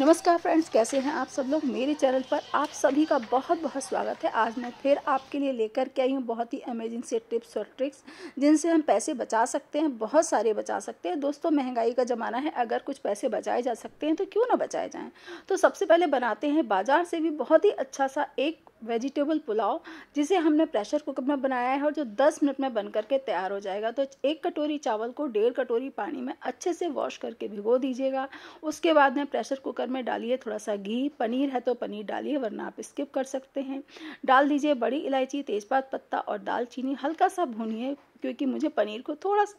नमस्कार फ्रेंड्स कैसे हैं आप सब लोग मेरे चैनल पर आप सभी का बहुत बहुत स्वागत है आज मैं फिर आपके लिए लेकर के आई हूँ बहुत ही अमेजिंग से टिप्स और ट्रिक्स जिनसे हम पैसे बचा सकते हैं बहुत सारे बचा सकते हैं दोस्तों महंगाई का ज़माना है अगर कुछ पैसे बचाए जा सकते हैं तो क्यों ना बचाए जाएँ तो सबसे पहले बनाते हैं बाजार से भी बहुत ही अच्छा सा एक वेजिटेबल पुलाव जिसे हमने प्रेशर कुकर में बनाया है और जो 10 मिनट में बन करके तैयार हो जाएगा तो एक कटोरी चावल को डेढ़ कटोरी पानी में अच्छे से वॉश करके भिगो दीजिएगा उसके बाद में प्रेशर कुकर में डालिए थोड़ा सा घी पनीर है तो पनीर डालिए वरना आप स्किप कर सकते हैं डाल दीजिए बड़ी इलायची तेज़पात पत्ता और दालचीनी हल्का सा भूनिए क्योंकि मुझे पनीर को थोड़ा सा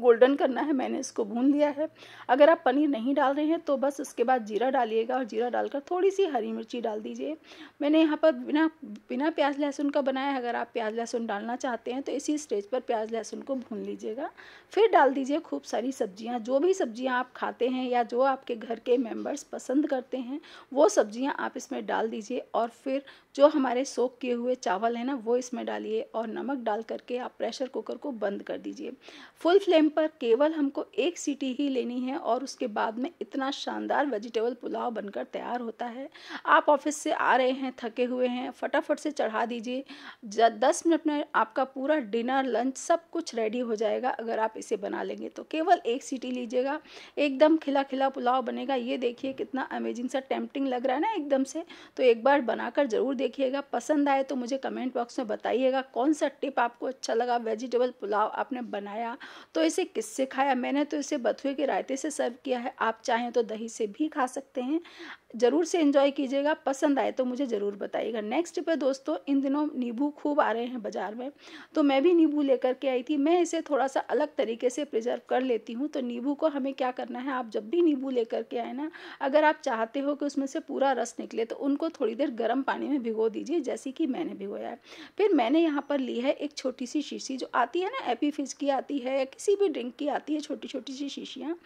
गोल्डन करना है मैंने इसको भून लिया है अगर आप पनीर नहीं डाल रहे हैं तो बस उसके बाद जीरा डालिएगा और जीरा डालकर थोड़ी सी हरी मिर्ची डाल दीजिए मैंने यहाँ पर बिना बिना प्याज लहसुन का बनाया है अगर आप प्याज लहसुन डालना चाहते हैं तो इसी स्टेज पर प्याज लहसुन को भून लीजिएगा फिर डाल दीजिए खूब सारी सब्जियाँ जो भी सब्जियाँ आप खाते हैं या जो आपके घर के मेम्बर्स पसंद करते हैं वो सब्जियाँ आप इसमें डाल दीजिए और फिर जो हमारे सोख किए हुए चावल हैं ना वो इसमें डालिए और नमक डाल करके आप प्रेशर कुकर को बंद कर दीजिए फुल फ्लेम पर केवल हमको एक सीटी ही लेनी है और उसके बाद में इतना शानदार वेजिटेबल पुलाव बनकर तैयार होता है आप ऑफिस से आ रहे हैं थके हुए हैं फटाफट से चढ़ा दीजिए दस मिनट में आपका पूरा डिनर लंच सब कुछ रेडी हो जाएगा अगर आप इसे बना लेंगे तो केवल एक सीटी लीजिएगा एकदम खिला खिला पुलाव बनेगा ये देखिए कितना अमेजिंग सा टेम्पटिंग लग रहा है ना एकदम से तो एक बार बनाकर ज़रूर देखिएगा पसंद आए तो मुझे कमेंट बॉक्स में बताइएगा कौन सा टिप आपको अच्छा लगा वेजिटेबल पुलाव आपने बनाया तो इसे किससे खाया मैंने तो इसे बथुए के रायते से सर्व किया है आप चाहें तो दही से भी खा सकते हैं ज़रूर से इन्जॉय कीजिएगा पसंद आए तो मुझे ज़रूर बताइएगा नेक्स्ट पे दोस्तों इन दिनों नींबू खूब आ रहे हैं बाज़ार में तो मैं भी नींबू लेकर के आई थी मैं इसे थोड़ा सा अलग तरीके से प्रिजर्व कर लेती हूँ तो नींबू को हमें क्या करना है आप जब भी नींबू लेकर के आए ना अगर आप चाहते हो कि उसमें से पूरा रस निकले तो उनको थोड़ी देर गर्म पानी में भिगो दीजिए जैसे कि मैंने भिगोया है फिर मैंने यहाँ पर ली है एक छोटी सी शीशी जो आती है ना एपी फिज की आती है या किसी भी ड्रिंक की आती है छोटी छोटी सी शीशियाँ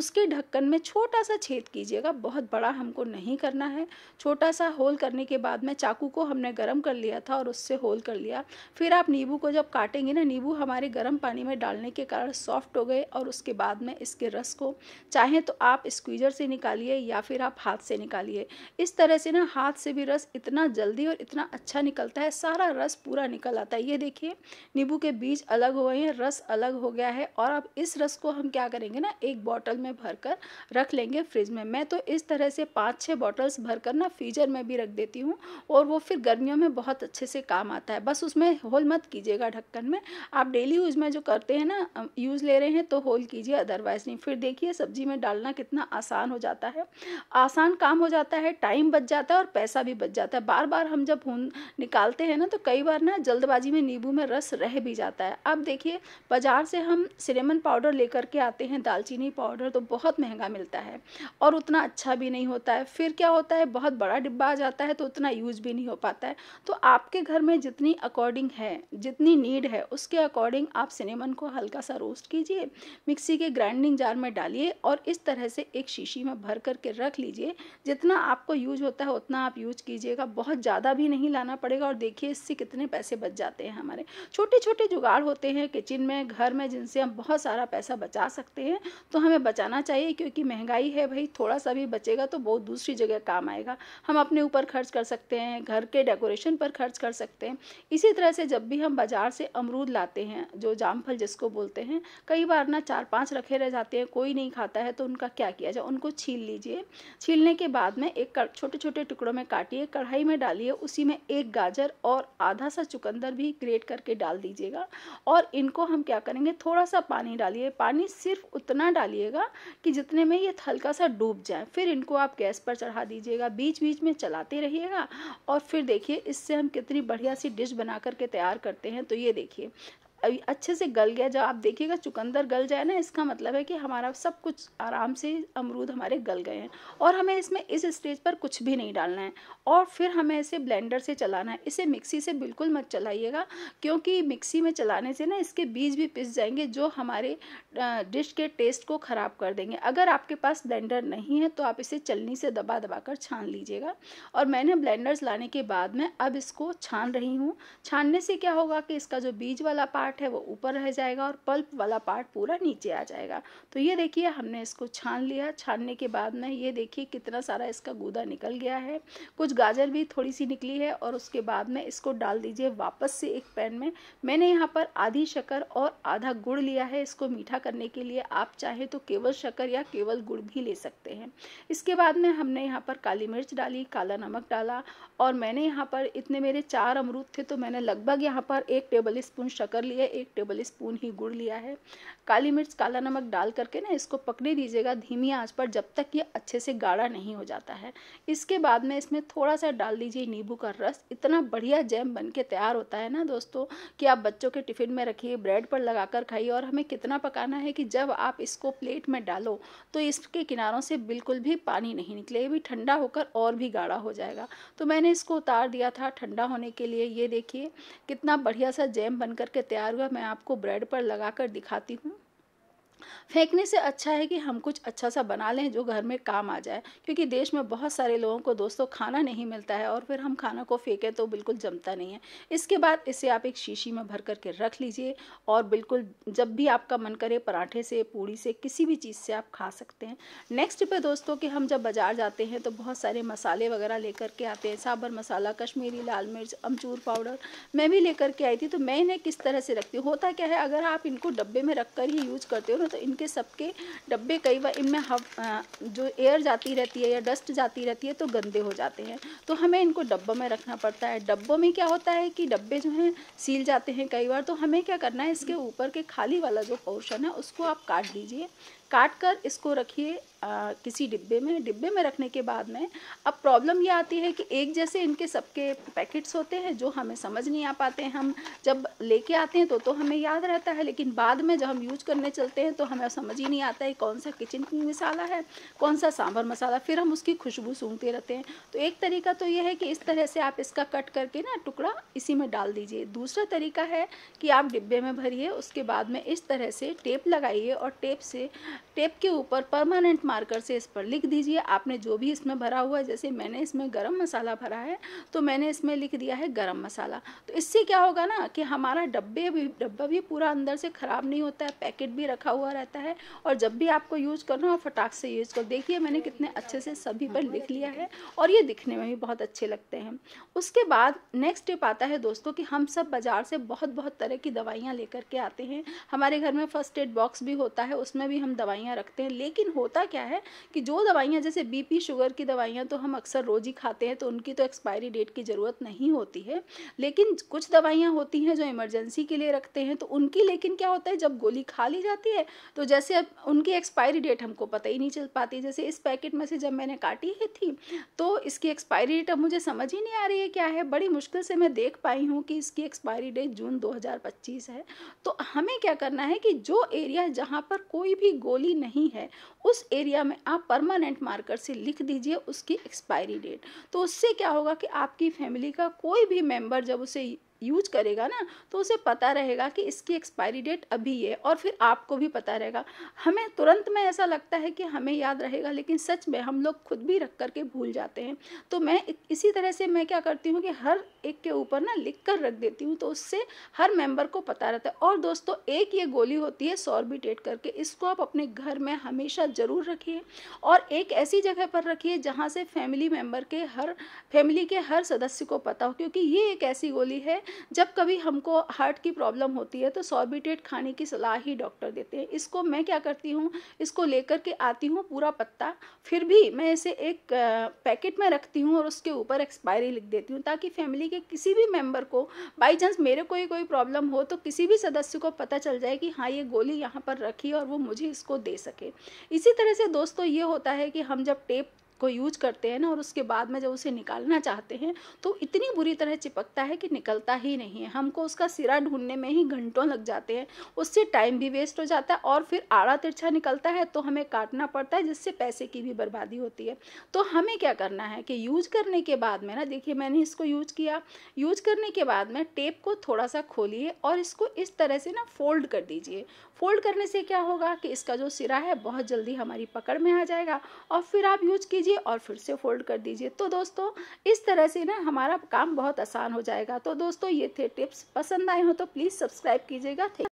उसके ढक्कन में छोटा सा छेद कीजिएगा बहुत बड़ा हमको नहीं करना है छोटा सा होल करने के बाद में चाकू को हमने गर्म कर लिया था और उससे होल कर लिया फिर आप नींबू को जब काटेंगे ना नींबू हमारे गर्म पानी में डालने के कारण सॉफ्ट हो गए और उसके बाद में इसके रस को चाहें तो आप स्क्वीजर से निकालिए या फिर आप हाथ से निकालिए इस तरह से ना हाथ से भी रस इतना जल्दी और इतना अच्छा निकलता है सारा रस पूरा निकल आता है ये देखिए नींबू के बीज अलग हो गए हैं रस अलग हो गया है और अब इस रस को हम क्या करेंगे ना एक बॉटल में भरकर रख लेंगे फ्रिज में मैं तो इस तरह से पाँच छः बॉटल्स भर कर ना फ्रीजर में भी रख देती हूँ और वो फिर गर्मियों में बहुत अच्छे से काम आता है बस उसमें होल मत कीजिएगा ढक्कन में आप डेली यूज़ में जो करते हैं ना यूज़ ले रहे हैं तो होल कीजिए अदरवाइज़ नहीं फिर देखिए सब्जी में डालना कितना आसान हो जाता है आसान काम हो जाता है टाइम बच जाता है और पैसा भी बच जाता है बार बार हम जब भून निकालते हैं ना तो कई बार ना जल्दबाजी में नींबू में रस रह भी जाता है अब देखिए बाज़ार से हम सिनेमन पाउडर लेकर के आते हैं दालचीनी पाउडर तो बहुत महंगा मिलता है और उतना अच्छा भी नहीं होता है फिर क्या होता है बहुत बड़ा डिब्बा आ जाता है तो उतना यूज भी नहीं हो पाता है तो आपके घर में जितनी अकॉर्डिंग है जितनी नीड है उसके अकॉर्डिंग आप सिनेमन को हल्का सा रोस्ट कीजिए मिक्सी के ग्राइंडिंग जार में डालिए और इस तरह से एक शीशी में भर करके रख लीजिए जितना आपको यूज होता है उतना आप यूज कीजिएगा बहुत ज़्यादा भी नहीं लाना पड़ेगा और देखिए इससे कितने पैसे बच जाते हैं हमारे छोटे छोटे जुगाड़ होते हैं किचन में घर में जिनसे हम बहुत सारा पैसा बचा सकते हैं तो हमें बचाना चाहिए क्योंकि महंगाई है भाई थोड़ा सा भी बचेगा तो बहुत दूसरी जगह काम आएगा हम अपने ऊपर खर्च कर सकते हैं घर के डेकोरेशन पर खर्च कर सकते हैं इसी तरह से जब भी हम बाज़ार से अमरूद लाते हैं जो जामफल जिसको बोलते हैं कई बार ना चार पाँच रखे रह जाते हैं कोई नहीं खाता है तो उनका क्या किया जाए उनको छील लीजिए छीलने के बाद में एक छोटे छोटे टुकड़ों में काटिए कढ़ाई में डालिए उसी में एक गाजर और आधा सा चुकंदर भी ग्रेट करके डाल दीजिएगा और इनको हम क्या करेंगे थोड़ा सा पानी डालिए पानी सिर्फ उतना डालिएगा कि जितने में ये हल्का सा डूब जाए फिर इनको आप गैस पर चढ़ा दीजिएगा बीच बीच में चलाते रहिएगा और फिर देखिए इससे हम कितनी बढ़िया सी डिश बना करके तैयार करते हैं तो ये देखिए अच्छे से गल गया जब आप देखिएगा चुकंदर गल जाए ना इसका मतलब है कि हमारा सब कुछ आराम से अमरूद हमारे गल गए हैं और हमें इसमें इस स्टेज पर कुछ भी नहीं डालना है और फिर हमें इसे ब्लेंडर से चलाना है इसे मिक्सी से बिल्कुल मत चलाइएगा क्योंकि मिक्सी में चलाने से ना इसके बीज भी पिस जाएंगे जो हमारे डिश के टेस्ट को ख़राब कर देंगे अगर आपके पास ब्लेंडर नहीं है तो आप इसे चलनी से दबा दबा कर छान लीजिएगा और मैंने ब्लेंडर्स लाने के बाद में अब इसको छान रही हूँ छानने से क्या होगा कि इसका जो बीज वाला पार्ट पार्ट है वो ऊपर रह जाएगा और पल्प वाला पार्ट पूरा नीचे आ जाएगा तो ये देखिए हमने इसको छान लिया छानने के बाद में ये देखिए कितना सारा इसका गूदा निकल गया है कुछ गाजर भी थोड़ी सी निकली है और उसके बाद में इसको डाल दीजिए वापस से एक पैन में मैंने यहाँ पर आधी शक्कर और आधा गुड़ लिया है इसको मीठा करने के लिए आप चाहे तो केवल शक्कर या केवल गुड़ भी ले सकते हैं इसके बाद में हमने यहाँ पर काली मिर्च डाली काला नमक डाला और मैंने यहाँ पर इतने मेरे चार अमरूद थे तो मैंने लगभग यहाँ पर एक टेबल स्पून शक्कर लिया है एक टेबल स्पून ही गुड़ लिया है काली मिर्च काला नमक डाल करके ना इसको पकने दीजिएगा धीमी आंच पर जब तक ये अच्छे से गाढ़ा नहीं हो जाता है इसके बाद में इसमें थोड़ा सा डाल दीजिए नींबू का रस इतना बढ़िया जैम बन के तैयार होता है ना दोस्तों कि आप बच्चों के टिफ़िन में रखिए ब्रेड पर लगाकर खाइए और हमें कितना पकाना है कि जब आप इसको प्लेट में डालो तो इसके किनारों से बिल्कुल भी पानी नहीं निकले ये भी ठंडा होकर और भी गाढ़ा हो जाएगा तो मैंने इसको उतार दिया था ठंडा होने के लिए ये देखिए कितना बढ़िया सा जैम बन करके तैयार हुआ मैं आपको ब्रेड पर लगाकर दिखाती हूँ फेंकने से अच्छा है कि हम कुछ अच्छा सा बना लें जो घर में काम आ जाए क्योंकि देश में बहुत सारे लोगों को दोस्तों खाना नहीं मिलता है और फिर हम खाना को फेंकें तो बिल्कुल जमता नहीं है इसके बाद इसे आप एक शीशी में भर करके रख लीजिए और बिल्कुल जब भी आपका मन करे पराठे से पूड़ी से किसी भी चीज़ से आप खा सकते हैं नेक्स्ट पे दोस्तों कि हम जब बाज़ार जाते हैं तो बहुत सारे मसाले वगैरह लेकर के आते हैं साबर मसाला कश्मीरी लाल मिर्च अमचूर पाउडर मैं भी लेकर के आई थी तो मैं इन्हें किस तरह से रखती हूँ होता क्या है अगर आप इनको डब्बे में रख कर ही यूज करते हो ना तो तो इनके सबके डब्बे कई बार इनमें हव जो एयर जाती रहती है या डस्ट जाती रहती है तो गंदे हो जाते हैं तो हमें इनको डब्बों में रखना पड़ता है डब्बों में क्या होता है कि डब्बे जो हैं सील जाते हैं कई बार तो हमें क्या करना है इसके ऊपर के खाली वाला जो पोर्शन है उसको आप काट दीजिए काट कर इसको रखिए किसी डिब्बे में डिब्बे में रखने के बाद में अब प्रॉब्लम ये आती है कि एक जैसे इनके सबके पैकेट्स होते हैं जो हमें समझ नहीं आ पाते हैं हम जब लेके आते हैं तो तो हमें याद रहता है लेकिन बाद में जब हम यूज करने चलते हैं तो हमें समझ ही नहीं आता है कौन सा किचन किंग मसाला है कौन सा सांभर मसाला फिर हम उसकी खुशबू सूंघते रहते हैं तो एक तरीका तो यह है कि इस तरह से आप इसका कट करके ना टुकड़ा इसी में डाल दीजिए दूसरा तरीका है कि आप डिब्बे में भरिए उसके बाद में इस तरह से टेप लगाइए और टेप से टेप के ऊपर परमानेंट मार्कर से इस पर लिख दीजिए आपने जो भी इसमें भरा हुआ है जैसे मैंने इसमें गरम मसाला भरा है तो मैंने इसमें लिख दिया है गरम मसाला तो इससे क्या होगा ना कि हमारा डब्बे भी डब्बा भी पूरा अंदर से ख़राब नहीं होता है पैकेट भी रखा हुआ रहता है और जब भी आपको यूज़ करना हो फटाक से यूज़ करो देखिए मैंने कितने अच्छे से सभी पर लिख लिया है और ये दिखने में भी बहुत अच्छे लगते हैं उसके बाद नेक्स्ट टिप आता है दोस्तों कि हम सब बाज़ार से बहुत बहुत तरह की दवाइयाँ लेकर के आते हैं हमारे घर में फर्स्ट एड बॉक्स भी होता है उसमें भी हम दवा दवाइयाँ रखते हैं लेकिन होता क्या है कि जो दवाइयाँ जैसे बीपी शुगर की दवाइयाँ तो हम अक्सर रोज़ ही खाते हैं तो उनकी तो एक्सपायरी डेट की ज़रूरत नहीं होती है लेकिन कुछ दवाइयाँ होती हैं जो इमरजेंसी के लिए रखते हैं तो उनकी लेकिन क्या होता है जब गोली खा ली जाती है तो जैसे उनकी एक्सपायरी डेट हमको पता ही नहीं चल पाती जैसे इस पैकेट में से जब मैंने काटी ही थी तो इसकी एक्सपायरी डेट अब मुझे समझ ही नहीं आ रही है क्या है बड़ी मुश्किल से मैं देख पाई हूँ कि इसकी एक्सपायरी डेट जून दो है तो हमें क्या करना है कि जो एरिया जहाँ पर कोई भी गो गोली नहीं है उस एरिया में आप परमानेंट मार्कर से लिख दीजिए उसकी एक्सपायरी डेट तो उससे क्या होगा कि आपकी फैमिली का कोई भी मेम्बर जब उसे यूज करेगा ना तो उसे पता रहेगा कि इसकी एक्सपायरी डेट अभी है और फिर आपको भी पता रहेगा हमें तुरंत में ऐसा लगता है कि हमें याद रहेगा लेकिन सच में हम लोग खुद भी रख करके भूल जाते हैं तो मैं इसी तरह से मैं क्या करती हूँ कि हर एक के ऊपर ना लिख कर रख देती हूँ तो उससे हर मेंबर को पता रहता है और दोस्तों एक ये गोली होती है सॉर्बिटेट करके इसको आप अपने घर में हमेशा ज़रूर रखिए और एक ऐसी जगह पर रखिए जहाँ से फैमिली मेम्बर के हर फैमिली के हर सदस्य को पता हो क्योंकि ये एक ऐसी गोली है जब कभी हमको हार्ट की प्रॉब्लम होती है तो सॉर्बिटेट खाने की सलाह ही डॉक्टर देते हैं इसको मैं क्या करती हूँ इसको लेकर के आती हूँ पूरा पत्ता फिर भी मैं इसे एक पैकेट में रखती हूँ और उसके ऊपर एक्सपायरी लिख देती हूँ ताकि फैमिली के किसी भी मेम्बर को बाई चांस मेरे को ही कोई प्रॉब्लम हो तो किसी भी सदस्य को पता चल जाए कि हाँ ये गोली यहाँ पर रखी और वो मुझे इसको दे सके इसी तरह से दोस्तों ये होता है कि हम जब टेप को यूज करते हैं ना और उसके बाद में जब उसे निकालना चाहते हैं तो इतनी बुरी तरह चिपकता है कि निकलता ही नहीं है हमको उसका सिरा ढूंढने में ही घंटों लग जाते हैं उससे टाइम भी वेस्ट हो जाता है और फिर आड़ा तिरछा निकलता है तो हमें काटना पड़ता है जिससे पैसे की भी बर्बादी होती है तो हमें क्या करना है कि यूज करने के बाद में ना देखिए मैंने इसको यूज किया यूज करने के बाद में टेप को थोड़ा सा खोलिए और इसको इस तरह से ना फोल्ड कर दीजिए फोल्ड करने से क्या होगा कि इसका जो सिरा है बहुत जल्दी हमारी पकड़ में आ जाएगा और फिर आप यूज कीजिए दीजिए और फिर से फोल्ड कर दीजिए तो दोस्तों इस तरह से ना हमारा काम बहुत आसान हो जाएगा तो दोस्तों ये थे टिप्स पसंद आए हो तो प्लीज़ सब्सक्राइब कीजिएगा